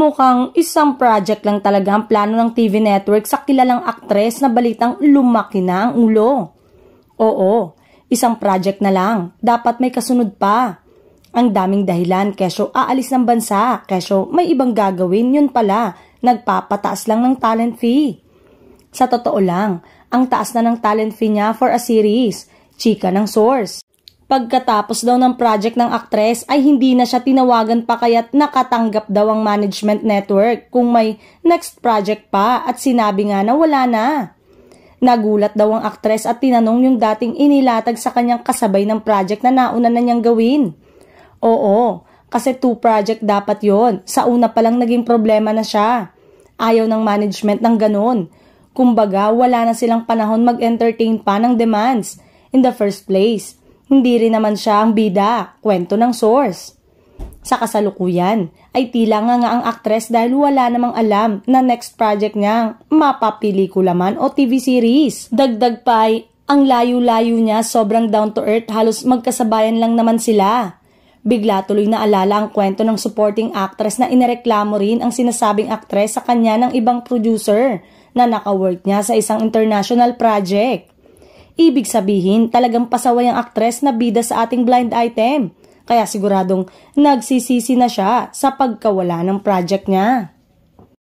mukhang isang project lang talaga ang plano ng TV network sa kilalang aktres na balitang lumaki na ang ulo. Oo, isang project na lang. Dapat may kasunod pa. Ang daming dahilan, kesyo aalis ng bansa, kesyo may ibang gagawin, yun pala, nagpapataas lang ng talent fee. Sa totoo lang, ang taas na ng talent fee niya for a series, chika ng source. Pagkatapos daw ng project ng aktres ay hindi na siya tinawagan pa kaya't nakatanggap daw ang management network kung may next project pa at sinabi nga na wala na. Nagulat daw ang aktres at tinanong yung dating inilatag sa kanyang kasabay ng project na nauna na niyang gawin. Oo, kasi two project dapat yon. Sa una pa lang naging problema na siya. Ayaw ng management ng ganun. Kumbaga, wala na silang panahon mag-entertain pa ng demands in the first place hindi rin naman siya ang bida, kwento ng source. Sa kasalukuyan, ay tila nga nga ang aktres dahil wala namang alam na next project niyang mapapelikula man o TV series. Dagdag pa ay, ang layo-layo niya sobrang down to earth halos magkasabayan lang naman sila. Bigla tuloy na alala ang kwento ng supporting actress na inareklamo rin ang sinasabing actress sa kanya ng ibang producer na naka-work niya sa isang international project. Ibig sabihin, talagang pasaway ang aktres na bida sa ating blind item. Kaya siguradong nagsisisi na siya sa pagkawala ng project niya.